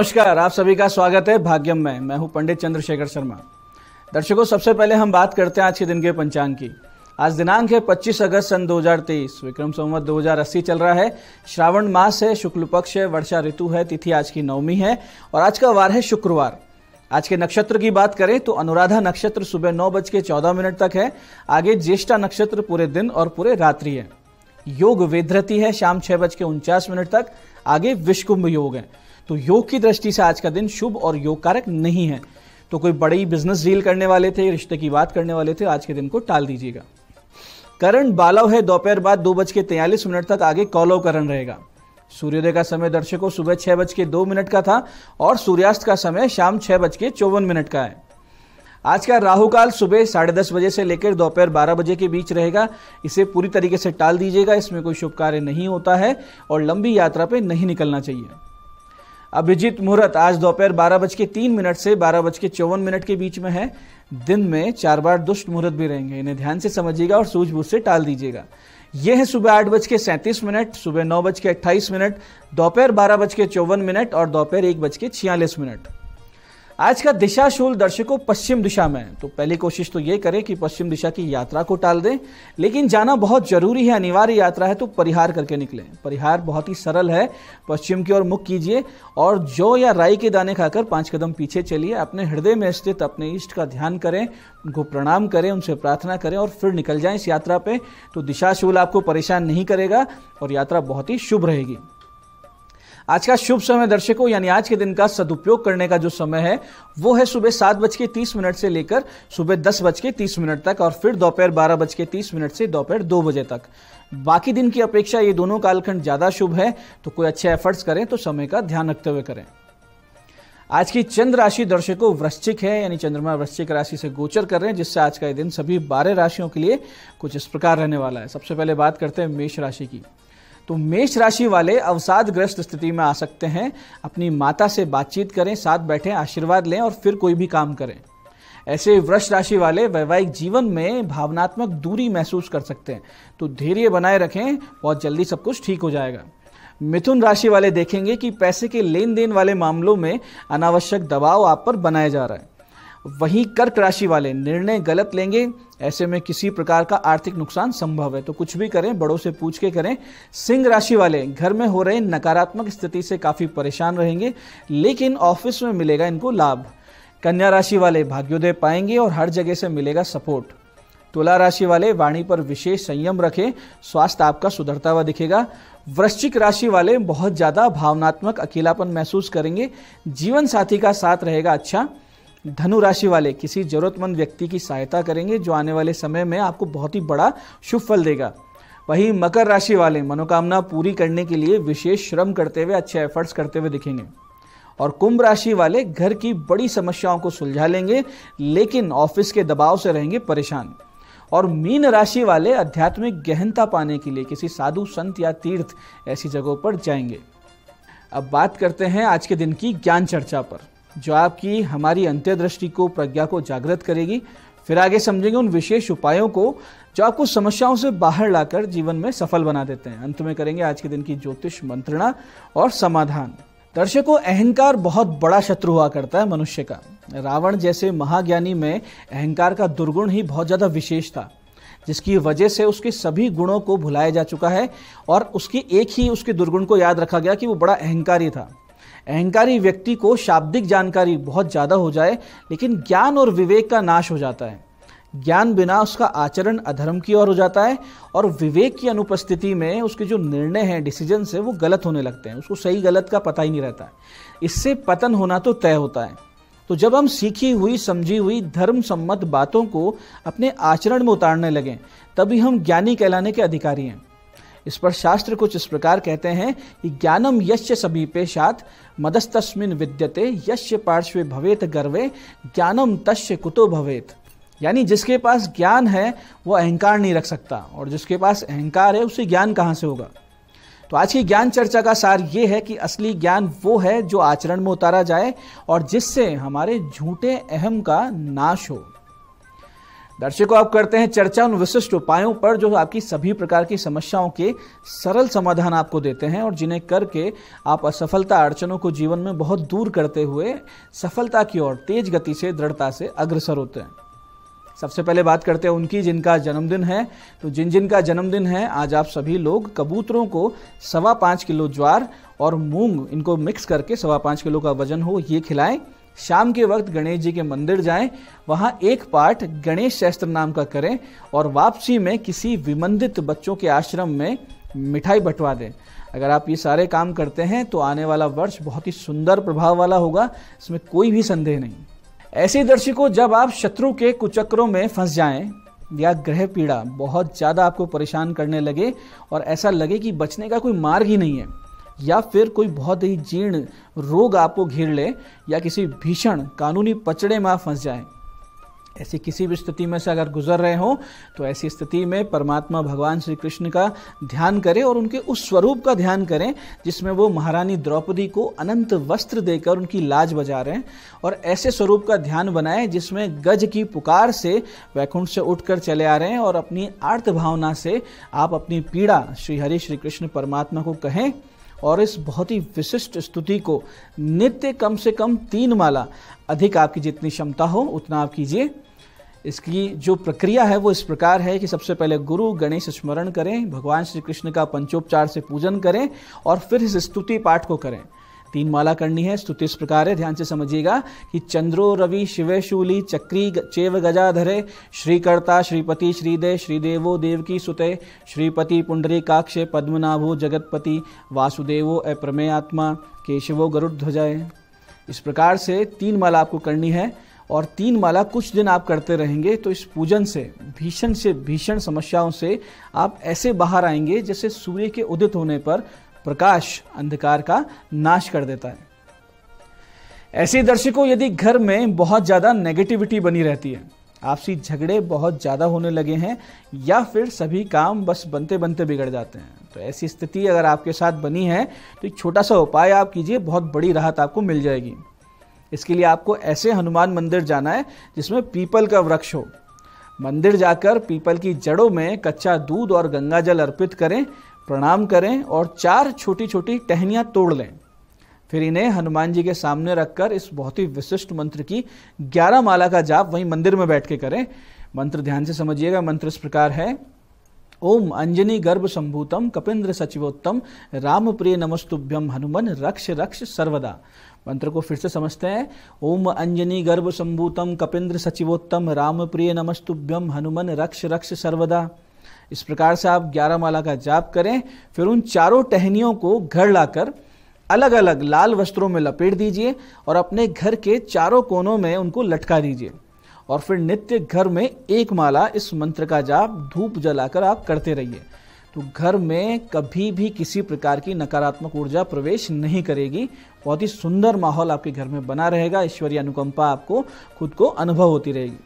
नमस्कार आप सभी का स्वागत है भाग्यम में मैं हूं पंडित चंद्रशेखर शर्मा दर्शकों सबसे पहले हम बात करते हैं आज के दिन के पंचांग की आज दिनांक है 25 अगस्त सन 2023 विक्रम संवत 2080 चल रहा है श्रावण मास है शुक्ल पक्ष है वर्षा ऋतु है तिथि आज की नवमी है और आज का वार है शुक्रवार आज के नक्षत्र की बात करें तो अनुराधा नक्षत्र सुबह नौ बज के चौदह मिनट तक है आगे ज्येष्ठा नक्षत्र पूरे दिन और पूरे रात्रि है योग वेद्रति है शाम छह बज के उनचास मिनट तक आगे विश्वकुंभ योग है तो योग की दृष्टि से आज का दिन शुभ और योग कारक नहीं है तो कोई बड़ी बिजनेस डील करने वाले थे रिश्ते की बात करने वाले थे आज के दिन को टाल दीजिएगा करण बालव है दोपहर बाद दो बज के तैयलीस मिनट तक आगे कौलव करण रहेगा सूर्योदय का समय दर्शकों सुबह छह बज के दो मिनट का था और सूर्यास्त का समय शाम छह बज के चौवन मिनट का है आज का राहु काल सुबह साढ़े दस बजे से लेकर दोपहर बारह बजे के बीच रहेगा इसे पूरी तरीके से टाल दीजिएगा इसमें कोई शुभ कार्य नहीं होता है और लंबी यात्रा पे नहीं निकलना चाहिए अभिजीत मुहूर्त आज दोपहर बारह बज के तीन मिनट से बारह बज के चौवन मिनट के बीच में है दिन में चार बार दुष्ट मुहूर्त भी रहेंगे इन्हें ध्यान से समझिएगा और सूझबूझ से टाल दीजिएगा यह है सुबह आठ बज के सैंतीस मिनट सुबह नौ बज के अट्ठाईस मिनट दोपहर बारह बज के चौवन मिनट और दोपहर एक बज के छियालीस मिनट आज का दिशाशूल दर्शकों पश्चिम दिशा में है तो पहली कोशिश तो ये करें कि पश्चिम दिशा की यात्रा को टाल दें लेकिन जाना बहुत जरूरी है अनिवार्य यात्रा है तो परिहार करके निकलें परिहार बहुत ही सरल है पश्चिम की ओर मुख कीजिए और जो या राई के दाने खाकर पाँच कदम पीछे चलिए अपने हृदय में स्थित अपने इष्ट का ध्यान करें उनको प्रणाम करें उनसे प्रार्थना करें और फिर निकल जाएं इस यात्रा पे तो दिशाशूल आपको परेशान नहीं करेगा और यात्रा बहुत ही शुभ रहेगी आज का शुभ समय दर्शकों यानी आज के दिन का सदुपयोग करने का जो समय है वो है सुबह सात बज के तीस मिनट से लेकर सुबह दस बज के तीस मिनट तक और फिर दोपहर बारह बज के तीस मिनट से दोपहर दो बजे तक बाकी दिन की अपेक्षा ये दोनों कालखंड ज़्यादा शुभ है तो कोई अच्छे एफर्ट्स करें तो समय का ध्यान रखते हुए करें आज की चंद्र राशि दर्शकों वृश्चिक है यानी चंद्रमा वृश्चिक राशि से गोचर कर रहे हैं जिससे आज का ये दिन सभी बारह राशियों के लिए कुछ इस प्रकार रहने वाला है सबसे पहले बात करते हैं मेष राशि की तो मेष राशि वाले अवसाद ग्रस्त स्थिति में आ सकते हैं अपनी माता से बातचीत करें साथ बैठें आशीर्वाद लें और फिर कोई भी काम करें ऐसे वृक्ष राशि वाले वैवाहिक जीवन में भावनात्मक दूरी महसूस कर सकते हैं तो धैर्य बनाए रखें बहुत जल्दी सब कुछ ठीक हो जाएगा मिथुन राशि वाले देखेंगे कि पैसे के लेन देन वाले मामलों में अनावश्यक दबाव आप पर बनाया जा रहा है वहीं कर्क राशि वाले निर्णय गलत लेंगे ऐसे में किसी प्रकार का आर्थिक नुकसान संभव है तो कुछ भी करें बड़ों से पूछ के करें सिंह राशि वाले घर में हो रहे नकारात्मक स्थिति से काफ़ी परेशान रहेंगे लेकिन ऑफिस में मिलेगा इनको लाभ कन्या राशि वाले भाग्योदय पाएंगे और हर जगह से मिलेगा सपोर्ट तुला राशि वाले वाणी पर विशेष संयम रखें स्वास्थ्य आपका सुधरता हुआ दिखेगा वृश्चिक राशि वाले बहुत ज़्यादा भावनात्मक अकेलापन महसूस करेंगे जीवन साथी का साथ रहेगा अच्छा धनु राशि वाले किसी जरूरतमंद व्यक्ति की सहायता करेंगे जो आने वाले समय में आपको बहुत ही बड़ा शुभ फल देगा वहीं मकर राशि वाले मनोकामना पूरी करने के लिए विशेष श्रम करते हुए अच्छे एफर्ट्स करते हुए दिखेंगे और कुंभ राशि वाले घर की बड़ी समस्याओं को सुलझा लेंगे लेकिन ऑफिस के दबाव से रहेंगे परेशान और मीन राशि वाले आध्यात्मिक गहनता पाने के लिए किसी साधु संत या तीर्थ ऐसी जगहों पर जाएंगे अब बात करते हैं आज के दिन की ज्ञान चर्चा पर जो आपकी हमारी अंत्यदृष्टि को प्रज्ञा को जागृत करेगी फिर आगे समझेंगे उन विशेष उपायों को जो आपको समस्याओं से बाहर लाकर जीवन में सफल बना देते हैं अंत में करेंगे आज के दिन की ज्योतिष मंत्रणा और समाधान दर्शकों अहंकार बहुत बड़ा शत्रु हुआ करता है मनुष्य का रावण जैसे महाज्ञानी में अहंकार का दुर्गुण ही बहुत ज़्यादा विशेष था जिसकी वजह से उसके सभी गुणों को भुलाया जा चुका है और उसकी एक ही उसके दुर्गुण को याद रखा गया कि वो बड़ा अहंकारी था अहंकारी व्यक्ति को शाब्दिक जानकारी बहुत ज़्यादा हो जाए लेकिन ज्ञान और विवेक का नाश हो जाता है ज्ञान बिना उसका आचरण अधर्म की ओर हो जाता है और विवेक की अनुपस्थिति में उसके जो निर्णय हैं डिसीजन है वो गलत होने लगते हैं उसको सही गलत का पता ही नहीं रहता है इससे पतन होना तो तय होता है तो जब हम सीखी हुई समझी हुई धर्म सम्मत बातों को अपने आचरण में उतारने लगें तभी हम ज्ञानी कहलाने के अधिकारी हैं इस पर शास्त्र कुछ इस प्रकार कहते हैं कि ज्ञानम यश्य सात मदस्तस्मिन विद्यते यश्य पार्श्वे भवेत गर्वे ज्ञानम तस्य कुतो भवेत यानी जिसके पास ज्ञान है वो अहंकार नहीं रख सकता और जिसके पास अहंकार है उसे ज्ञान कहाँ से होगा तो आज की ज्ञान चर्चा का सार ये है कि असली ज्ञान वो है जो आचरण में उतारा जाए और जिससे हमारे झूठे अहम का नाश हो दर्शकों आप करते हैं चर्चा उन विशिष्ट उपायों पर जो आपकी सभी प्रकार की समस्याओं के सरल समाधान आपको देते हैं और जिन्हें करके आप असफलता अड़चनों को जीवन में बहुत दूर करते हुए सफलता की ओर तेज गति से दृढ़ता से अग्रसर होते हैं सबसे पहले बात करते हैं उनकी जिनका जन्मदिन है तो जिन जिन का जन्मदिन है आज आप सभी लोग कबूतरों को सवा पाँच किलो ज्वार और मूंग इनको मिक्स करके सवा पाँच किलो का वजन हो ये खिलाएं शाम के वक्त गणेश जी के मंदिर जाएं वहां एक पाठ गणेश शस्त्र नाम का करें और वापसी में किसी विमंदित बच्चों के आश्रम में मिठाई बंटवा दें अगर आप ये सारे काम करते हैं तो आने वाला वर्ष बहुत ही सुंदर प्रभाव वाला होगा इसमें कोई भी संदेह नहीं ऐसे दर्शकों जब आप शत्रु के कुचक्रों में फंस जाएं या ग्रह पीड़ा बहुत ज़्यादा आपको परेशान करने लगे और ऐसा लगे कि बचने का कोई मार्ग ही नहीं है या फिर कोई बहुत ही जीर्ण रोग आपको घेर ले या किसी भीषण कानूनी पचड़े में आप फंस जाए ऐसी किसी भी स्थिति में से अगर गुजर रहे हो तो ऐसी स्थिति में परमात्मा भगवान श्री कृष्ण का ध्यान करें और उनके उस स्वरूप का ध्यान करें जिसमें वो महारानी द्रौपदी को अनंत वस्त्र देकर उनकी लाज बजा रहे हैं और ऐसे स्वरूप का ध्यान बनाएं जिसमें गज की पुकार से वैकुंठ से उठकर चले आ रहे हैं और अपनी आर्त भावना से आप अपनी पीड़ा श्री हरि श्री कृष्ण परमात्मा को कहें और इस बहुत ही विशिष्ट स्तुति को नित्य कम से कम तीन माला अधिक आपकी जितनी क्षमता हो उतना आप कीजिए इसकी जो प्रक्रिया है वो इस प्रकार है कि सबसे पहले गुरु गणेश स्मरण करें भगवान श्री कृष्ण का पंचोपचार से पूजन करें और फिर इस स्तुति पाठ को करें तीन माला करनी है स्तुति इस प्रकार है ध्यान से समझिएगा कि चंद्रो रवि शिवे शूली चक्री चेव गजाधरे श्रीकर्ता श्रीपति श्रीदे श्रीदेवो देवकी सुते श्रीपति पुंडरी काक्षे पद्मनाभो जगतपति वासुदेवो प्रमे आत्मा केशवो गरुड़ इस प्रकार से तीन माला आपको करनी है और तीन माला कुछ दिन आप करते रहेंगे तो इस पूजन से भीषण से भीषण समस्याओं से आप ऐसे बाहर आएंगे जैसे सूर्य के उदित होने पर प्रकाश अंधकार का नाश कर देता है ऐसे दर्शकों यदि घर में बहुत ज़्यादा नेगेटिविटी बनी रहती है आपसी झगड़े बहुत ज़्यादा होने लगे हैं या फिर सभी काम बस बनते बनते बिगड़ जाते हैं तो ऐसी स्थिति अगर आपके साथ बनी है तो एक छोटा सा उपाय आप कीजिए बहुत बड़ी राहत आपको मिल जाएगी इसके लिए आपको ऐसे हनुमान मंदिर जाना है जिसमें पीपल का वृक्ष हो मंदिर जाकर पीपल की जड़ों में कच्चा दूध और जल अर्पित करें प्रणाम करें और चार छोटी छोटी टहनियाँ तोड़ लें फिर इन्हें हनुमान जी के सामने रखकर इस बहुत ही विशिष्ट मंत्र की ग्यारह माला का जाप वहीं मंदिर में बैठ के करें मंत्र ध्यान से समझिएगा मंत्र इस प्रकार है ओम अंजनी गर्भ संभूतम कपिन्द्र सचिवोत्तम राम प्रिय नमस्तुभ्यम हनुमन रक्ष रक्ष सर्वदा मंत्र को फिर से समझते हैं ओम अंजनी गर्भ संभूतम कपिन्द्र सचिवोत्तम राम प्रिय नमस्तुभ्यम हनुमन रक्ष रक्ष सर्वदा इस प्रकार से आप ग्यारह माला का जाप करें फिर उन चारों टहनियों को घर लाकर अलग अलग लाल वस्त्रों में लपेट दीजिए और अपने घर के चारों कोनों में उनको लटका दीजिए और फिर नित्य घर में एक माला इस मंत्र का जाप धूप जलाकर आप करते रहिए तो घर में कभी भी किसी प्रकार की नकारात्मक ऊर्जा प्रवेश नहीं करेगी बहुत ही सुंदर माहौल आपके घर में बना रहेगा ईश्वरीय अनुकंपा आपको खुद को अनुभव होती रहेगी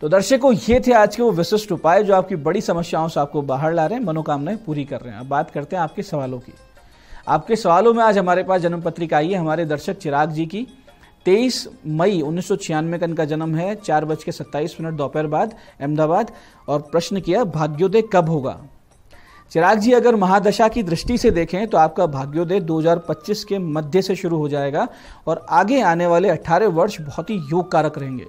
तो दर्शकों ये थे आज के वो विशिष्ट उपाय जो आपकी बड़ी समस्याओं से आपको बाहर ला रहे हैं मनोकामनाएं पूरी कर रहे हैं अब बात करते हैं आपके सवालों की आपके सवालों में आज हमारे पास जन्म पत्रिका आई है हमारे दर्शक चिराग जी की तेईस मई उन्नीस का इनका जन्म है चार बज के सत्ताईस मिनट दोपहर बाद अहमदाबाद और प्रश्न किया भाग्योदय कब होगा चिराग जी अगर महादशा की दृष्टि से देखें तो आपका भाग्योदय 2025 के मध्य से शुरू हो जाएगा और आगे आने वाले 18 वर्ष बहुत ही योग कारक रहेंगे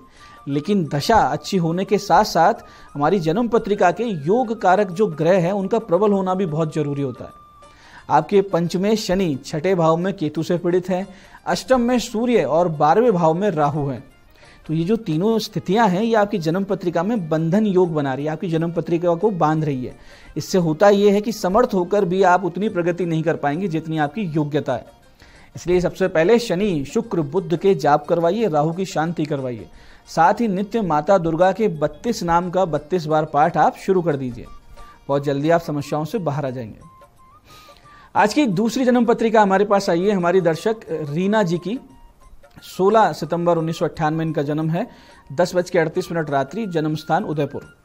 लेकिन दशा अच्छी होने के साथ साथ हमारी जन्म पत्रिका के योग कारक जो ग्रह हैं उनका प्रबल होना भी बहुत जरूरी होता है आपके पंचमे शनि छठे भाव में केतु से पीड़ित है अष्टम में सूर्य और बारहवें भाव में राहु है तो ये जो तीनों स्थितियां हैं ये आपकी जन्म पत्रिका में बंधन योग बना रही है आपकी जन्म पत्रिका को बांध रही है इससे होता ये है कि समर्थ होकर भी आप उतनी प्रगति नहीं कर पाएंगे जितनी आपकी योग्यता है इसलिए सबसे पहले शनि शुक्र बुद्ध के जाप करवाइए राहु की शांति करवाइए साथ ही नित्य माता दुर्गा के 32 नाम का 32 बार पाठ आप शुरू कर दीजिए बहुत जल्दी आप समस्याओं से बाहर आ जाएंगे आज की दूसरी जन्म पत्रिका हमारे पास आई है हमारी दर्शक रीना जी की 16 सितंबर उन्नीस में इनका जन्म है दस बज के अड़तीस मिनट रात्रि जन्म स्थान उदयपुर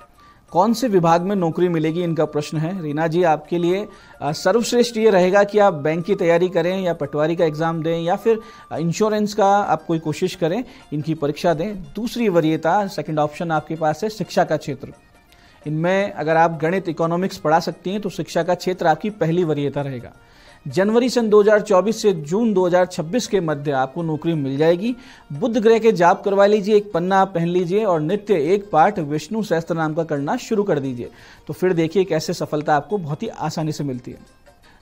कौन से विभाग में नौकरी मिलेगी इनका प्रश्न है रीना जी आपके लिए सर्वश्रेष्ठ ये रहेगा कि आप बैंक की तैयारी करें या पटवारी का एग्ज़ाम दें या फिर इंश्योरेंस का आप कोई कोशिश करें इनकी परीक्षा दें दूसरी वरीयता सेकेंड ऑप्शन आपके पास है शिक्षा का क्षेत्र इनमें अगर आप गणित इकोनॉमिक्स पढ़ा सकती हैं तो शिक्षा का क्षेत्र आपकी पहली वरीयता रहेगा जनवरी सन 2024 से जून 2026 के मध्य आपको नौकरी मिल जाएगी बुद्ध ग्रह के जाप करवा लीजिए एक पन्ना पहन लीजिए और नित्य एक पाठ विष्णु सहस्त्र नाम का करना शुरू कर दीजिए तो फिर देखिए कैसे सफलता आपको बहुत ही आसानी से मिलती है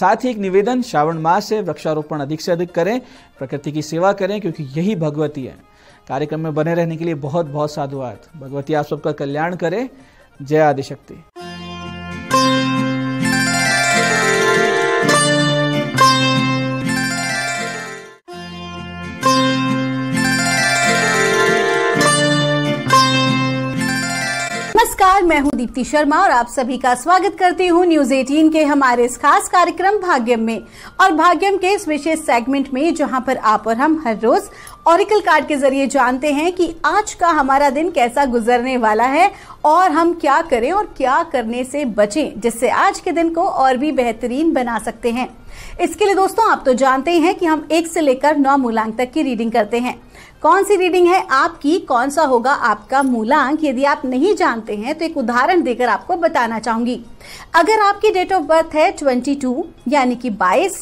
साथ ही एक निवेदन श्रावण मास से वृक्षारोपण अधिक से अधिक करें प्रकृति की सेवा करें क्योंकि यही भगवती है कार्यक्रम में बने रहने के लिए बहुत बहुत साधुवाद भगवती आप सबका कल्याण करे जय आदिशक्ति नमस्कार मैं हूं दीप्ति शर्मा और आप सभी का स्वागत करती हूं न्यूज 18 के हमारे इस खास कार्यक्रम भाग्यम में और भाग्यम के इस विशेष सेगमेंट में जहां पर आप और हम हर रोज ऑरिकल कार्ड के जरिए जानते हैं कि आज का हमारा दिन कैसा गुजरने वाला है और हम क्या करें और क्या करने से बचें जिससे आज के दिन को और भी बेहतरीन बना सकते हैं इसके लिए दोस्तों आप तो जानते ही हैं कि हम एक से लेकर नौ मूलांक तक की रीडिंग करते हैं कौन सी रीडिंग है आपकी कौन सा होगा आपका मूलांक यदि आप नहीं जानते हैं तो एक उदाहरण देकर आपको बताना चाहूंगी अगर आपकी डेट ऑफ बर्थ है 22 यानी कि 22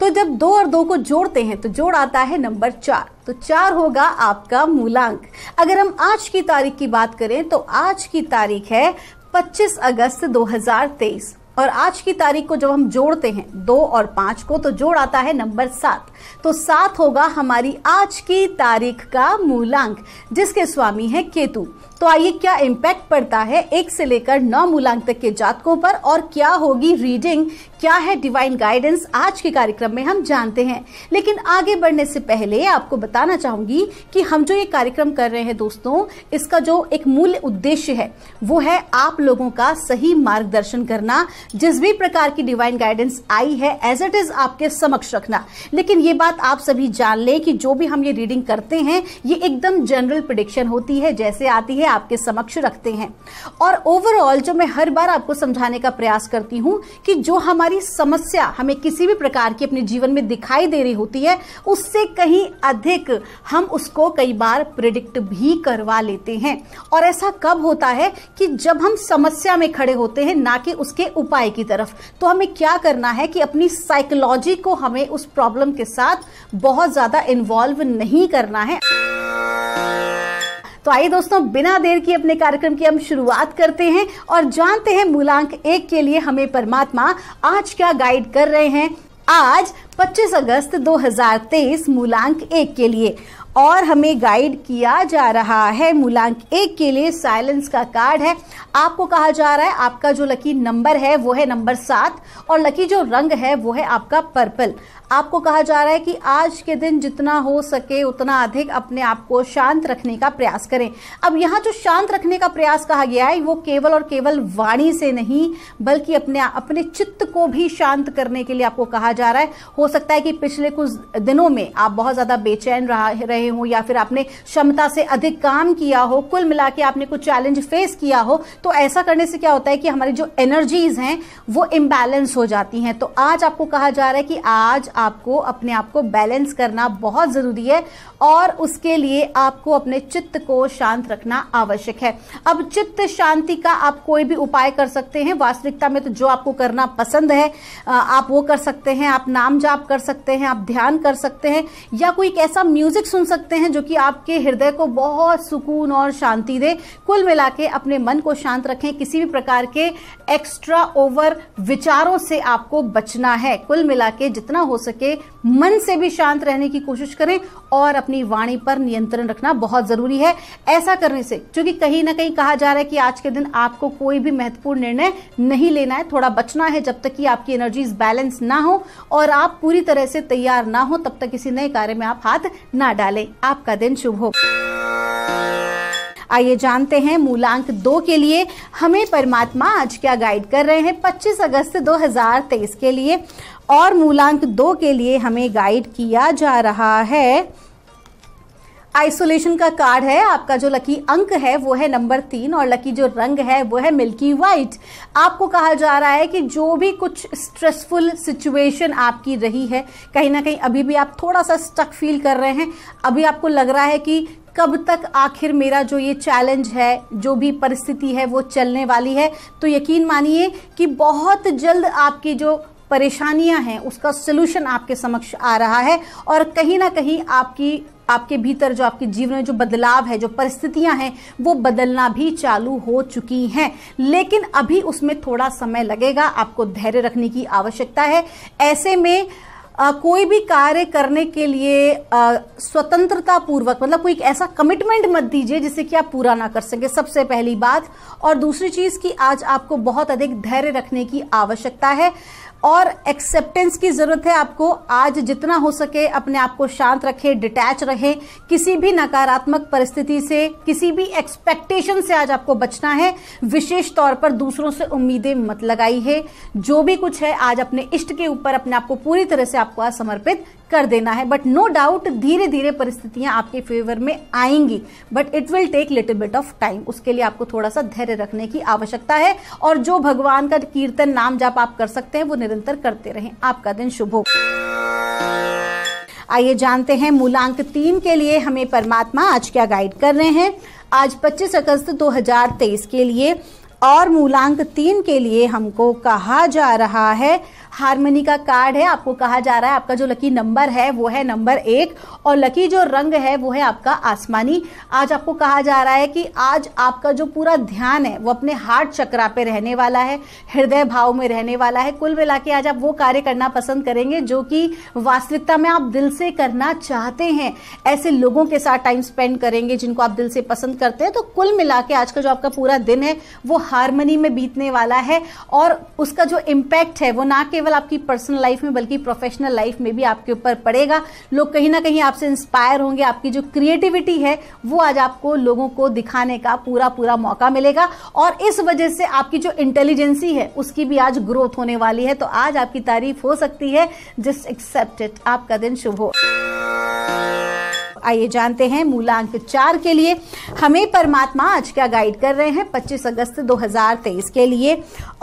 तो जब दो और दो को जोड़ते हैं तो जोड़ आता है नंबर चार तो चार होगा आपका मूलांक अगर हम आज की तारीख की बात करें तो आज की तारीख है 25 अगस्त 2023 और आज की तारीख को जब हम जोड़ते हैं दो और पांच को तो जोड़ आता है नंबर सात तो सात होगा हमारी आज की तारीख का मूलांक जिसके स्वामी है केतु तो आइए क्या इम्पैक्ट पड़ता है एक से लेकर नौ मूलांक तक के जातकों पर और क्या होगी रीडिंग क्या है डिवाइन गाइडेंस आज के कार्यक्रम में हम जानते हैं लेकिन आगे बढ़ने से पहले आपको बताना चाहूंगी कि हम जो ये कार्यक्रम कर रहे हैं दोस्तों इसका जो एक मूल उद्देश्य है वो है आप लोगों का सही मार्गदर्शन करना जिस भी प्रकार की डिवाइन गाइडेंस आई है एज इट इज आपके समक्ष रखना लेकिन ये बात आप सभी जान लें कि जो भी हम ये रीडिंग करते हैं ये एकदम जनरल प्रडिक्शन होती है जैसे आती है लिए आपके समक्ष रखते हैं और ओवरऑल जो मैं हर बार आपको समझाने का प्रयास करती हूँ कि जो हमारी समस्या हमें किसी भी प्रकार की अपने जीवन में दिखाई दे रही होती है उससे कहीं अधिक हम उसको कई बार प्रिडिक्ट भी करवा लेते हैं और ऐसा कब होता है कि जब हम समस्या में खड़े होते हैं ना कि उसके उपाय की तरफ तो हमें क्या करना है कि अपनी साइकोलॉजी को हमें उस प्रॉब्लम के साथ बहुत ज़्यादा इन्वॉल्व नहीं करना है तो आइए दोस्तों बिना देर की अपने कार्यक्रम की हम शुरुआत करते हैं और जानते हैं मूलांक एक के लिए हमें परमात्मा आज क्या गाइड कर रहे हैं आज 25 अगस्त 2023 मूलांक एक के लिए और हमें गाइड किया जा रहा है मूलांक एक के लिए साइलेंस का कार्ड है आपको कहा जा रहा है आपका जो लकी नंबर है वो है नंबर सात और लकी जो रंग है वो है आपका पर्पल आपको कहा जा रहा है कि आज के दिन जितना हो सके उतना अधिक अपने आप को शांत रखने का प्रयास करें अब यहाँ जो शांत रखने का प्रयास कहा गया है वो केवल और केवल वाणी से नहीं बल्कि अपने अपने चित्त को भी शांत करने के लिए आपको कहा जा रहा है हो सकता है कि पिछले कुछ दिनों में आप बहुत ज़्यादा बेचैन रहे हों या फिर आपने क्षमता से अधिक काम किया हो कुल मिला के आपने कुछ चैलेंज फेस किया हो तो ऐसा करने से क्या होता है कि हमारी जो एनर्जीज हैं वो इम्बैलेंस हो जाती हैं तो आज आपको कहा जा रहा है कि आज आपको अपने आप को बैलेंस करना बहुत ज़रूरी है और उसके लिए आपको अपने चित्त को शांत रखना आवश्यक है अब चित्त शांति का आप कोई भी उपाय कर सकते हैं वास्तविकता में तो जो आपको करना पसंद है आप वो कर सकते हैं आप नाम जाप कर सकते हैं आप ध्यान कर सकते हैं या कोई ऐसा म्यूजिक सुन सकते हैं जो कि आपके हृदय को बहुत सुकून और शांति दे कुल मिला के अपने मन को शांत रखें किसी भी प्रकार के एक्स्ट्रा ओवर विचारों से आपको बचना है कुल मिला के जितना हो सके मन से भी शांत रहने की कोशिश करें और अपनी वाणी पर नियंत्रण रखना बहुत ज़रूरी है ऐसा करने से क्योंकि कहीं ना कहीं कहा जा रहा है कि आज के दिन आपको कोई भी महत्वपूर्ण निर्णय नहीं लेना है थोड़ा बचना है जब तक कि आपकी एनर्जीज बैलेंस ना हो और आप पूरी तरह से तैयार ना हो तब तक किसी नए कार्य में आप हाथ ना डालें आपका दिन शुभ हो आइए जानते हैं मूलांक दो के लिए हमें परमात्मा आज क्या गाइड कर रहे हैं 25 अगस्त 2023 के लिए और मूलांक दो के लिए हमें गाइड किया जा रहा है आइसोलेशन का कार्ड है आपका जो लकी अंक है वो है नंबर तीन और लकी जो रंग है वो है मिल्की वाइट आपको कहा जा रहा है कि जो भी कुछ स्ट्रेसफुल सिचुएशन आपकी रही है कहीं ना कहीं अभी भी आप थोड़ा सा स्टक फील कर रहे हैं अभी आपको लग रहा है कि कब तक आखिर मेरा जो ये चैलेंज है जो भी परिस्थिति है वो चलने वाली है तो यकीन मानिए कि बहुत जल्द आपकी जो परेशानियां हैं उसका सोल्यूशन आपके समक्ष आ रहा है और कहीं ना कहीं आपकी आपके भीतर जो आपके जीवन में जो बदलाव है जो परिस्थितियां हैं वो बदलना भी चालू हो चुकी हैं लेकिन अभी उसमें थोड़ा समय लगेगा आपको धैर्य रखने की आवश्यकता है ऐसे में आ, कोई भी कार्य करने के लिए स्वतंत्रता पूर्वक मतलब कोई ऐसा कमिटमेंट मत दीजिए जिसे कि आप पूरा ना कर सके सबसे पहली बात और दूसरी चीज की आज आपको बहुत अधिक धैर्य रखने की आवश्यकता है और एक्सेप्टेंस की ज़रूरत है आपको आज जितना हो सके अपने आप को शांत रखें डिटैच रहें किसी भी नकारात्मक परिस्थिति से किसी भी एक्सपेक्टेशन से आज आपको बचना है विशेष तौर पर दूसरों से उम्मीदें मत लगाई है जो भी कुछ है आज अपने इष्ट के ऊपर अपने आप को पूरी तरह से आपको आज समर्पित कर देना है बट नो डाउट धीरे धीरे परिस्थितियां आपके फेवर में आएंगी but it will take little bit of time उसके लिए आपको थोड़ा सा धैर्य रखने की आवश्यकता है और जो भगवान का कीर्तन नाम जाप आप कर सकते हैं वो निरंतर करते रहें आपका दिन शुभ हो आइए जानते हैं मूलांक तीन के लिए हमें परमात्मा आज क्या गाइड कर रहे हैं आज 25 अगस्त 2023 के लिए और मूलांक तीन के लिए हमको कहा जा रहा है हारमनी का कार्ड है आपको कहा जा रहा है आपका जो लकी नंबर है वो है नंबर एक और लकी जो रंग है वो है आपका आसमानी आज आपको कहा जा रहा है कि आज आपका जो पूरा ध्यान है वो अपने हार्ट चक्रा पे रहने वाला है हृदय भाव में रहने वाला है कुल मिला के आज आप वो कार्य करना पसंद करेंगे जो कि वास्तविकता में आप दिल से करना चाहते हैं ऐसे लोगों के साथ टाइम स्पेंड करेंगे जिनको आप दिल से पसंद करते हैं तो कुल मिला के आज का जो आपका पूरा दिन है वो हारमोनी में बीतने वाला है और उसका जो इम्पैक्ट है वो ना केवल केवल आपकी पर्सनल लाइफ में बल्कि प्रोफेशनल लाइफ में भी आपके ऊपर पड़ेगा लोग कहीं ना कहीं आपसे इंस्पायर होंगे आपकी जो क्रिएटिविटी है वो आज आपको लोगों को दिखाने का पूरा पूरा मौका मिलेगा और इस वजह से आपकी जो इंटेलिजेंसी है उसकी भी आज ग्रोथ होने वाली है तो आज आपकी तारीफ हो सकती है जस्ट एक्सेप्ट आपका दिन शुभ हो आइए जानते हैं मूलांक चार के लिए हमें परमात्मा आज क्या गाइड कर रहे हैं 25 अगस्त 2023 के लिए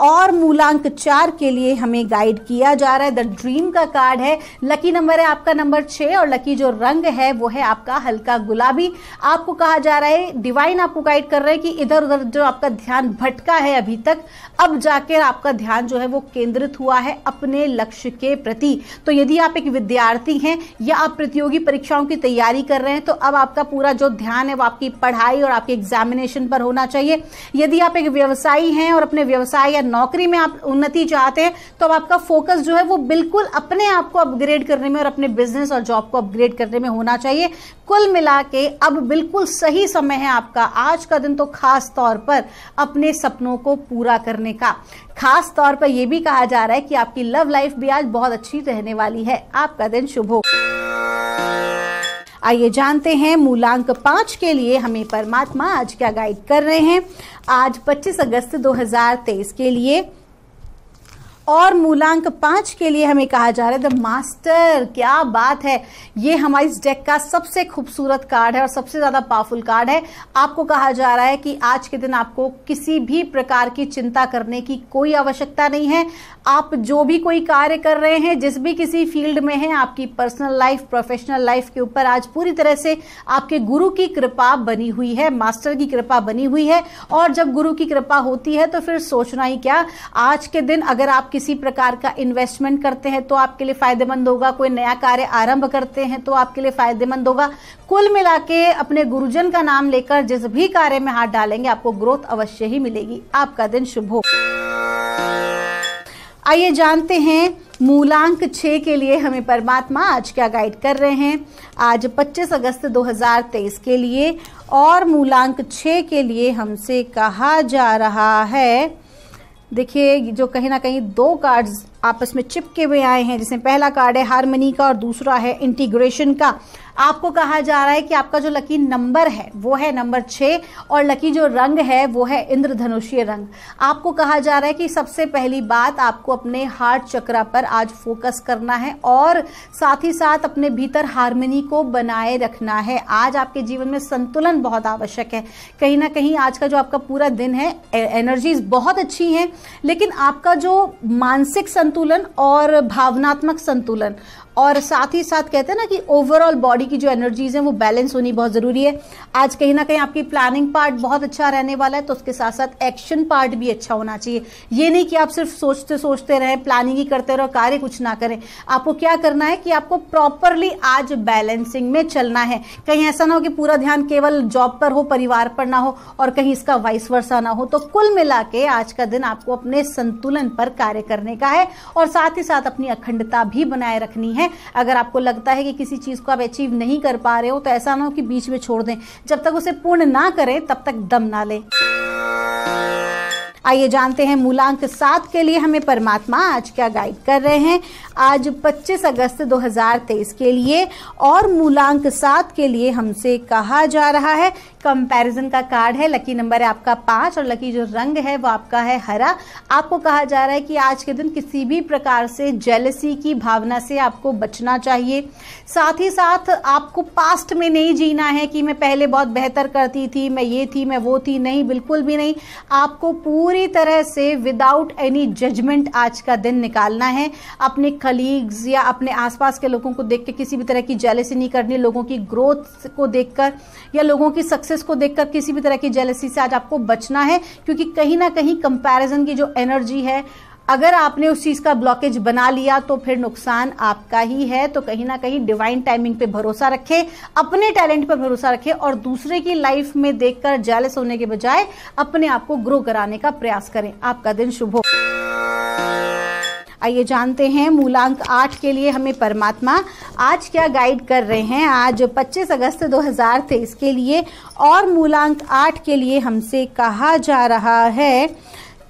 और मूलांक चार के लिए हमें गाइड किया जा रहा है द ड्रीम का कार्ड है लकी नंबर है आपका नंबर छः और लकी जो रंग है वो है आपका हल्का गुलाबी आपको कहा जा रहा है डिवाइन आपको गाइड कर रहे हैं कि इधर उधर जो आपका ध्यान भटका है अभी तक अब जाकर आपका ध्यान जो है वो केंद्रित हुआ है अपने लक्ष्य के प्रति तो यदि आप एक विद्यार्थी हैं या आप प्रतियोगी परीक्षाओं की तैयारी पढ़ाई कर रहे हैं तो अब आपका पूरा जो ध्यान है वो आपकी पढ़ाई और आपके एग्जामिनेशन पर होना चाहिए यदि आप एक व्यवसायी हैं और अपने व्यवसाय या नौकरी में आप उन्नति चाहते हैं तो अब आपका फोकस जो है वो बिल्कुल अपने आप को अपग्रेड करने में और अपने बिजनेस और जॉब को अपग्रेड करने में होना चाहिए कुल मिला के अब बिल्कुल सही समय है आपका आज का दिन तो खास तौर पर अपने सपनों को पूरा करने का खास तौर पर यह भी कहा जा रहा है कि आपकी लव लाइफ भी आज बहुत अच्छी रहने वाली है आपका दिन शुभ हो आइए जानते हैं मूलांक पांच के लिए हमें परमात्मा आज क्या गाइड कर रहे हैं आज 25 अगस्त 2023 के लिए और मूलांक पाँच के लिए हमें कहा जा रहा है द मास्टर क्या बात है ये हमारे इस डेक का सबसे खूबसूरत कार्ड है और सबसे ज़्यादा पावरफुल कार्ड है आपको कहा जा रहा है कि आज के दिन आपको किसी भी प्रकार की चिंता करने की कोई आवश्यकता नहीं है आप जो भी कोई कार्य कर रहे हैं जिस भी किसी फील्ड में है आपकी पर्सनल लाइफ प्रोफेशनल लाइफ के ऊपर आज पूरी तरह से आपके गुरु की कृपा बनी हुई है मास्टर की कृपा बनी हुई है और जब गुरु की कृपा होती है तो फिर सोचना ही क्या आज के दिन अगर आप किसी प्रकार का इन्वेस्टमेंट करते हैं तो आपके लिए फ़ायदेमंद होगा कोई नया कार्य आरंभ करते हैं तो आपके लिए फ़ायदेमंद होगा कुल मिला के अपने गुरुजन का नाम लेकर जिस भी कार्य में हाथ डालेंगे आपको ग्रोथ अवश्य ही मिलेगी आपका दिन शुभ हो आइए जानते हैं मूलांक छः के लिए हमें परमात्मा आज क्या गाइड कर रहे हैं आज 25 अगस्त 2023 के लिए और मूलांक छः के लिए हमसे कहा जा रहा है देखिए जो कहीं ना कहीं दो कार्ड्स आपस में चिपके हुए आए हैं जिसमें पहला कार्ड है हारमनी का और दूसरा है इंटीग्रेशन का आपको कहा जा रहा है कि आपका जो लकी नंबर है वो है नंबर छः और लकी जो रंग है वो है इंद्रधनुषीय रंग आपको कहा जा रहा है कि सबसे पहली बात आपको अपने हार्ट चक्रा पर आज फोकस करना है और साथ ही साथ अपने भीतर हारमोनी को बनाए रखना है आज आपके जीवन में संतुलन बहुत आवश्यक है कहीं ना कहीं आज का जो आपका पूरा दिन है एनर्जीज बहुत अच्छी हैं लेकिन आपका जो मानसिक संतुलन और भावनात्मक संतुलन और साथ ही साथ कहते हैं ना कि ओवरऑल बॉडी की जो एनर्जीज हैं वो बैलेंस होनी बहुत ज़रूरी है आज कहीं ना कहीं आपकी प्लानिंग पार्ट बहुत अच्छा रहने वाला है तो उसके साथ साथ एक्शन पार्ट भी अच्छा होना चाहिए ये नहीं कि आप सिर्फ सोचते सोचते रहें प्लानिंग ही करते रहो कार्य कुछ ना करें आपको क्या करना है कि आपको प्रॉपरली आज बैलेंसिंग में चलना है कहीं ऐसा ना हो कि पूरा ध्यान केवल जॉब पर हो परिवार पर ना हो और कहीं इसका वाइस वर्षा ना हो तो कुल मिला के आज का दिन आपको अपने संतुलन पर कार्य करने का है और साथ ही साथ अपनी अखंडता भी बनाए रखनी है हैं अगर आपको लगता है कि किसी चीज़ को आप अचीव नहीं कर पा रहे हो तो ऐसा ना हो कि बीच में छोड़ दें जब तक उसे पूर्ण ना करें तब तक दम ना लें आइए जानते हैं मूलांक सात के लिए हमें परमात्मा आज क्या गाइड कर रहे हैं आज 25 अगस्त 2023 के लिए और मूलांक सात के लिए हमसे कहा जा रहा है कंपैरिजन का कार्ड है लकी नंबर है आपका पाँच और लकी जो रंग है वो आपका है हरा आपको कहा जा रहा है कि आज के दिन किसी भी प्रकार से जेलसी की भावना से आपको बचना चाहिए साथ ही साथ आपको पास्ट में नहीं जीना है कि मैं पहले बहुत बेहतर करती थी मैं ये थी मैं वो थी नहीं बिल्कुल भी नहीं आपको पूरे पूरी तरह से विदाउट एनी जजमेंट आज का दिन निकालना है अपने कलीग्स या अपने आसपास के लोगों को देख के किसी भी तरह की जेलसी नहीं करनी लोगों की ग्रोथ को देखकर या लोगों की सक्सेस को देखकर किसी भी तरह की जेलसी से आज आपको बचना है क्योंकि कहीं ना कहीं कंपैरिजन की जो एनर्जी है अगर आपने उस चीज का ब्लॉकेज बना लिया तो फिर नुकसान आपका ही है तो कहीं ना कहीं डिवाइन टाइमिंग पे भरोसा रखें अपने टैलेंट पर भरोसा रखें और दूसरे की लाइफ में देखकर जैलस होने के बजाय अपने आप को ग्रो कराने का प्रयास करें आपका दिन शुभ हो आइए जानते हैं मूलांक आठ के लिए हमें परमात्मा आज क्या गाइड कर रहे हैं आज 25 अगस्त 2023 के लिए और मूलांक आठ के लिए हमसे कहा जा रहा है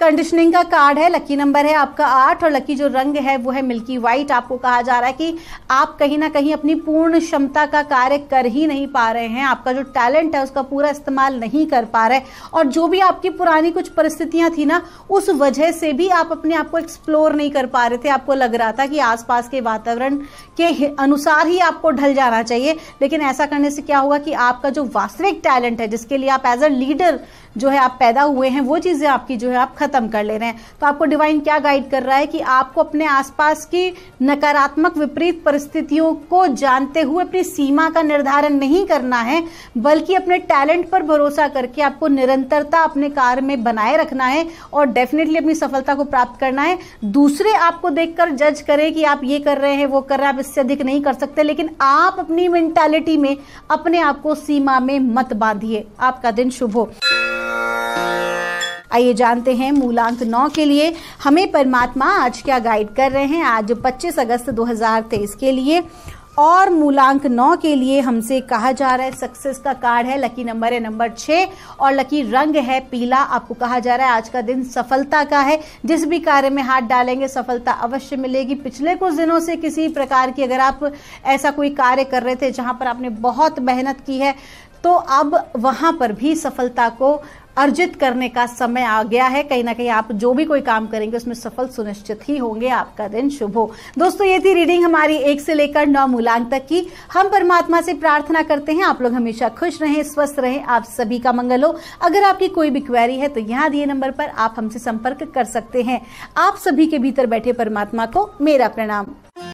कंडीशनिंग का कार्ड है लकी नंबर है आपका आठ और लकी जो रंग है वो है मिल्की वाइट आपको कहा जा रहा है कि आप कहीं ना कहीं अपनी पूर्ण क्षमता का कार्य कर ही नहीं पा रहे हैं आपका जो टैलेंट है उसका पूरा इस्तेमाल नहीं कर पा रहे और जो भी आपकी पुरानी कुछ परिस्थितियां थी ना उस वजह से भी आप अपने आप को एक्सप्लोर नहीं कर पा रहे थे आपको लग रहा था कि आसपास के वातावरण के अनुसार ही आपको ढल जाना चाहिए लेकिन ऐसा करने से क्या होगा कि आपका जो वास्तविक टैलेंट है जिसके लिए आप एज अ लीडर जो है आप पैदा हुए हैं वो चीज़ें आपकी जो है आप ख़त्म कर ले रहे हैं तो आपको डिवाइन क्या गाइड कर रहा है कि आपको अपने आसपास की नकारात्मक विपरीत परिस्थितियों को जानते हुए अपनी सीमा का निर्धारण नहीं करना है बल्कि अपने टैलेंट पर भरोसा करके आपको निरंतरता अपने कार्य में बनाए रखना है और डेफिनेटली अपनी सफलता को प्राप्त करना है दूसरे आपको देखकर जज करें कि आप ये कर रहे हैं वो कर रहे हैं आप इससे अधिक नहीं कर सकते लेकिन आप अपनी मेंटालिटी में अपने आप को सीमा में मत बांधिए आपका दिन शुभ हो आइए जानते हैं मूलांक नौ के लिए हमें परमात्मा आज क्या गाइड कर रहे हैं आज 25 अगस्त 2023 के लिए और मूलांक नौ के लिए हमसे कहा जा रहा है सक्सेस का कार्ड है लकी नंबर है नंबर छः और लकी रंग है पीला आपको कहा जा रहा है आज का दिन सफलता का है जिस भी कार्य में हाथ डालेंगे सफलता अवश्य मिलेगी पिछले कुछ दिनों से किसी प्रकार की अगर आप ऐसा कोई कार्य कर रहे थे जहाँ पर आपने बहुत मेहनत की है तो अब वहाँ पर भी सफलता को अर्जित करने का समय आ गया है कहीं ना कहीं आप जो भी कोई काम करेंगे उसमें सफल सुनिश्चित ही होंगे आपका दिन शुभ हो दोस्तों ये थी रीडिंग हमारी एक से लेकर नौ मूलांक तक की हम परमात्मा से प्रार्थना करते हैं आप लोग हमेशा खुश रहें स्वस्थ रहें आप सभी का मंगल हो अगर आपकी कोई भी क्वेरी है तो यहाँ दिए नंबर पर आप हमसे संपर्क कर सकते हैं आप सभी के भीतर बैठे परमात्मा को मेरा प्रणाम